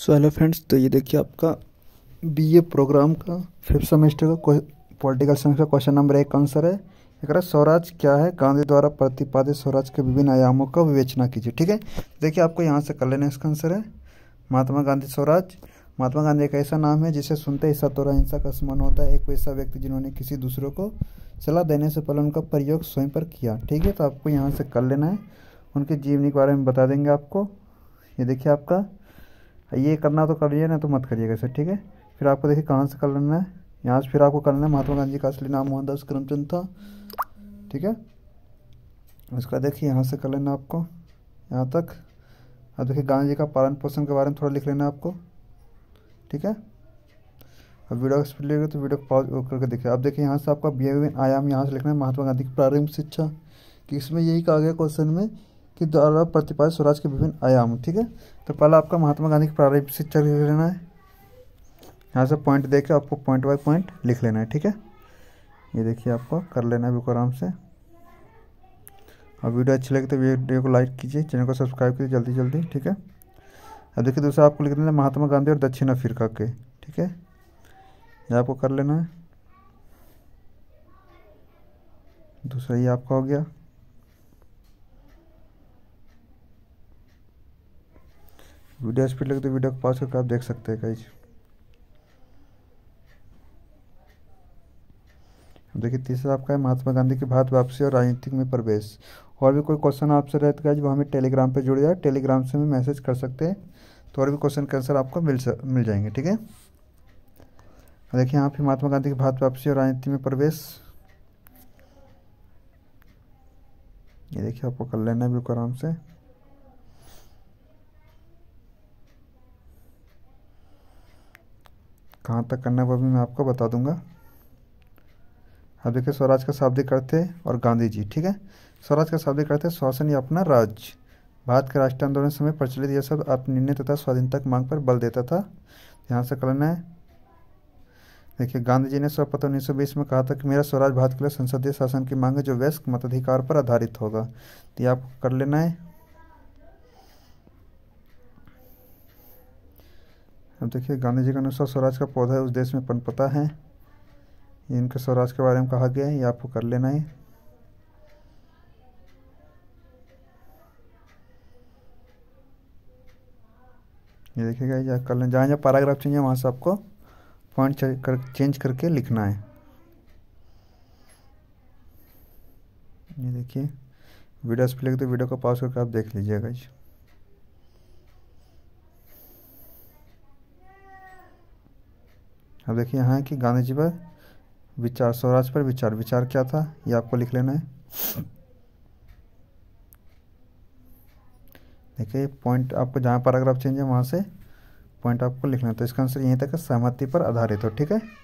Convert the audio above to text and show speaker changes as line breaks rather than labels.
so hello friends तो ये देखिए आपका बीए प्रोग्राम का फिफ्थ सेमेस्टर का पॉलिटिकल साइंस का क्वेश्चन नंबर एक आंसर है एक स्वराज क्या है गांधी द्वारा प्रतिपादित स्वराज के विभिन्न आयामों का विवेचना कीजिए ठीक है देखिए आपको यहाँ से कर लेना इसका आंसर है महात्मा गांधी स्वराज महात्मा गांधी एक ऐसा नाम है जिसे सुनते ही सतोरा हिंसा का समान होता है एक वैसा व्यक्ति जिन्होंने किसी दूसरे को सलाह देने से पहले उनका प्रयोग स्वयं पर किया ठीक है तो आपको यहाँ से कर लेना है उनके जीवनी के बारे में बता देंगे आपको ये देखिए आपका ये करना तो करिए ना तो मत करिएगा सर ठीक है फिर आपको देखिए कहाँ से कर लेना है यहाँ से फिर आपको कर लेना है महात्मा गांधी का असली नाम मोहनदास करमचंद था ठीक है उसका देखिए यहाँ से कर लेना आपको यहाँ तक और देखिए गांधी जी का पालन पोषण के बारे में थोड़ा लिख लेना आपको ठीक है अब वीडियो का स्पीड लेगा तो वीडियो को पॉज करके देखिए अब देखिए यहाँ से आपका बिहेवियर आयाम यहाँ से लिखना है महात्मा गांधी की प्रारंभिक शिक्षा कि इसमें यही कहा गया क्वेश्चन में के द्वारा प्रतिपादित स्वराज के विभिन्न आयाम ठीक है तो पहला आपका महात्मा गांधी की प्रारंभिक शिक्षा लिख लेना है यहाँ से पॉइंट दे के आपको पॉइंट बाई पॉइंट लिख लेना है ठीक है ये देखिए आपको कर लेना है बिल्कुल आराम से और वीडियो अच्छी लगे तो वीडियो को लाइक कीजिए चैनल को सब्सक्राइब कीजिए जल्दी जल्दी ठीक है अब देखिए दूसरा आपको लिख लेना है महात्मा गांधी और दक्षिण अफ्रीका के ठीक है ये आपको कर लेना है दूसरा ये आपका हो गया वीडियो स्पीड लगे तो वीडियो को पास करके आप देख सकते हैं कई देखिए तीसरा आपका है महात्मा गांधी की भारत वापसी और राजनीतिक में प्रवेश और भी कोई क्वेश्चन आपसे रहता है जो हमें टेलीग्राम पे जुड़ जाए टेलीग्राम से हमें मैसेज कर सकते हैं तो और भी क्वेश्चन के आंसर आपको मिल मिल जाएंगे ठीक है देखिए यहाँ पे महात्मा गांधी की भारत वापसी और राजनीति में प्रवेश ये देखिए आपको कर लेना है बिल्कुल आराम से कहाँ तक करना है वो भी मैं आपको बता दूंगा अब देखिए स्वराज का शाब्दिक करते और गांधी जी ठीक है स्वराज का शाब्दिक करते शासन या अपना राज्य भारत के राष्ट्रीय आंदोलन समय प्रचलित यह सब आत्मनिर्णय तथा स्वाधीनता की मांग पर बल देता था यहाँ से करना है देखिए गांधी जी ने स्वपत्र उन्नीस सौ बीस में कहा था कि मेरा स्वराज भारत के लिए संसदीय शासन की मांग है जो वैश्विक मताधिकार पर आधारित होगा तो ये आपको कर लेना है अब देखिए गांधी जी के अनुसार स्वराज का पौधा उस देश में पनपता है ये इनके स्वराज के बारे में कहा गया है ये आपको कर लेना है ये देखिएगा ये कर लें जहाँ जहाँ पैराग्राफ चाहिए वहाँ से आपको पॉइंट कर, चेंज करके लिखना है ये देखिए वीडियो स्प्ले तो वीडियो को पॉज करके आप देख लीजिएगा जी अब देखिए यहाँ है कि गांधी जी पर विचार स्वराज पर विचार विचार क्या था ये आपको लिख लेना है देखिए पॉइंट आपको जहाँ पैराग्राफ चेंज है वहाँ से पॉइंट आपको लिखना है तो इसका आंसर यहीं तक है सहमति पर आधारित हो ठीक है